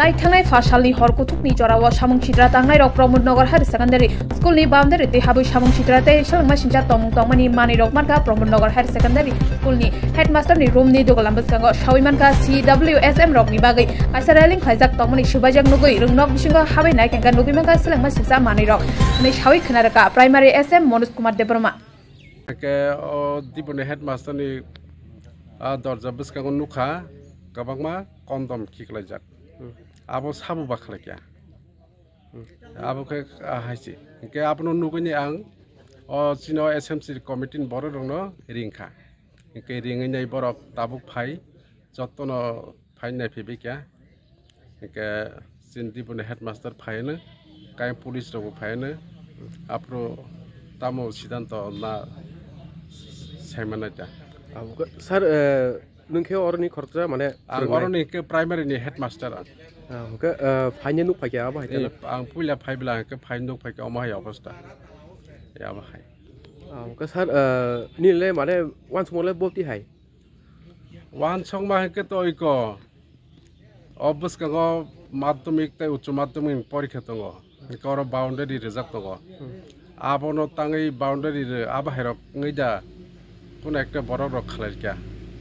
लाइथाङै फासालनि हरकुथुकनि जराव सामुं सिद्रा तांनाय रक प्रमोदनगर हायर सेकेन्डारि स्कुलनि बाउन्डारि देहाबै सामुं सिद्रा दै सोलोंमा सिंजा तमुं तमनि मानि रकमानका प्रमोदनगर हायर सेकेन्डारि स्कुलनि हेडमास्टारनि रुमनि दगलाम बसगाङ साविमानका सिडब्लिउ एस एम रकनि बागै काइसा राइलिं खाइजाक तमनि सुबाइजाक नुगै रोंनक बिसिंग हाबै नायखेंगा नुगिमांगा सोलोंमा सिंजा मानि रक नै सावै खोनारका primary S M Manoj Kumar Debbarma दिबनि हेडमास्टारनि दर्जा बसगाङ नुखा गोबांमा कम दम खिख्लायजाक আব সাবু বাকলে কে আবুকে হাইছে কে আপনার নুগুনি আং অ চীন এস এম সি কমিটিন বড় রং রিংখা কে রিঙিনাই বড় তাবুক ফাই যত্ন ফাইন ফেবে কে কে চীন দিবু হেডমাস্টার ফাইন কাইম পুলিশ ফাই ফাইন আপনার তামো সিদ্ধান্ত না সাইমানা আবুক স্যার नोंखे अरनि खर्चा माने आं अरनि प्राइमारिनि हेडमास्टारा हमके फाइने नुक फाइके आबा हाइते आं पुला फाइब्ला के फाइन नुक फाइके अमा हाय अबस्था याबा हाय हमके सर निले माने वान समले बोलती हाय वान सम मा के तो इको अबस का गो माध्यमिक ते उच्च माध्यमिक परीक्षा तंगो कर बाउंडारी रिजल्ट तंगो आबनो ताङै बाउंडारी आबा हायरक ngैदा কোন একটা বড় রক্ষালের কিয়া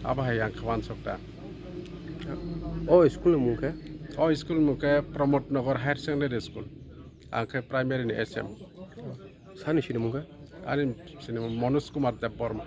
Apa yang kawan sokta? Oh, school muka. Oh, school muka promote nakor higher secondary school. Angke primary ni SM. Sani sini muka. Ani sini Manus Kumar Deborma.